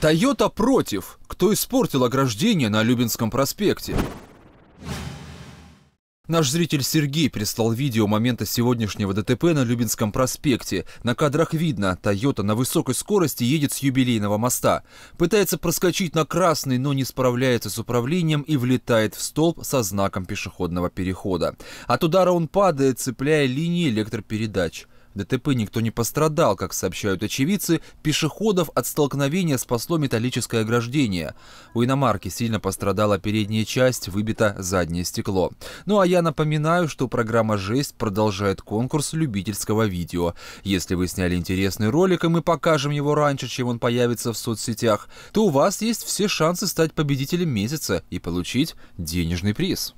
Тойота против. Кто испортил ограждение на Любинском проспекте? Наш зритель Сергей прислал видео момента сегодняшнего ДТП на Любинском проспекте. На кадрах видно, Тойота на высокой скорости едет с юбилейного моста. Пытается проскочить на красный, но не справляется с управлением и влетает в столб со знаком пешеходного перехода. От удара он падает, цепляя линии электропередач. ДТП никто не пострадал, как сообщают очевидцы, пешеходов от столкновения спасло металлическое ограждение. У иномарки сильно пострадала передняя часть, выбито заднее стекло. Ну а я напоминаю, что программа «Жесть» продолжает конкурс любительского видео. Если вы сняли интересный ролик, и мы покажем его раньше, чем он появится в соцсетях, то у вас есть все шансы стать победителем месяца и получить денежный приз.